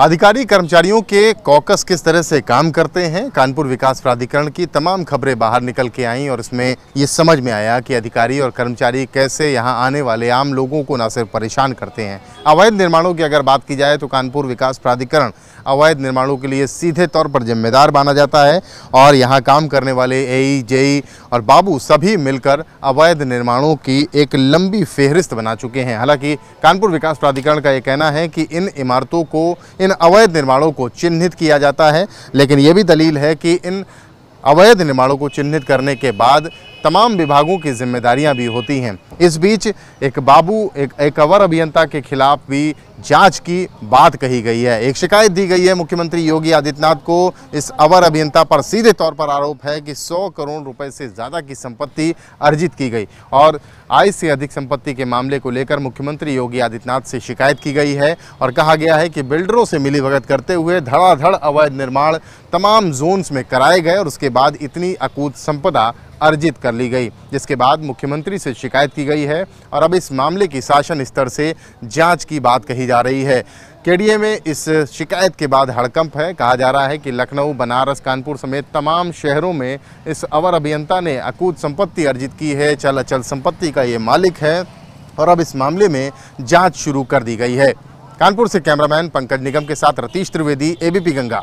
अधिकारी कर्मचारियों के कॉकस किस तरह से काम करते हैं कानपुर विकास प्राधिकरण की तमाम खबरें बाहर निकल के आईं और इसमें ये समझ में आया कि अधिकारी और कर्मचारी कैसे यहाँ आने वाले आम लोगों को ना सिर्फ परेशान करते हैं अवैध निर्माणों की अगर बात की जाए तो कानपुर विकास प्राधिकरण अवैध निर्माणों के लिए सीधे तौर पर जिम्मेदार माना जाता है और यहाँ काम करने वाले ए जेई e, e और बाबू सभी मिलकर अवैध निर्माणों की एक लंबी फेहरिस्त बना चुके हैं हालांकि कानपुर विकास प्राधिकरण का ये कहना है कि इन इमारतों को इन अवैध निर्माणों को चिन्हित किया जाता है लेकिन ये भी दलील है कि इन अवैध निर्माणों को चिन्हित करने के बाद तमाम विभागों की जिम्मेदारियां भी होती हैं इस बीच एक बाबू एक एक अवर अभियंता के खिलाफ भी जांच की बात कही गई है एक शिकायत दी गई है मुख्यमंत्री योगी आदित्यनाथ को इस अवर अभियंता पर सीधे तौर पर आरोप है कि 100 करोड़ रुपए से ज़्यादा की संपत्ति अर्जित की गई और आय से अधिक संपत्ति के मामले को लेकर मुख्यमंत्री योगी आदित्यनाथ से शिकायत की गई है और कहा गया है कि बिल्डरों से मिलीभगत करते हुए धड़ाधड़ अवैध निर्माण तमाम जोन्स में कराए गए और उसके बाद इतनी अकूत संपदा अर्जित कर ली गई जिसके बाद मुख्यमंत्री से शिकायत की गई है और अब इस मामले की शासन स्तर से जाँच की बात कही जा रही है केडीए में इस शिकायत के बाद हड़कंप है कहा जा रहा है कि लखनऊ बनारस कानपुर समेत तमाम शहरों में इस अवर अभियंता ने अकूत संपत्ति अर्जित की है चल अचल संपत्ति का ये मालिक है और अब इस मामले में जांच शुरू कर दी गई है कानपुर से कैमरामैन पंकज निगम के साथ रतीश त्रिवेदी एबीपी गंगा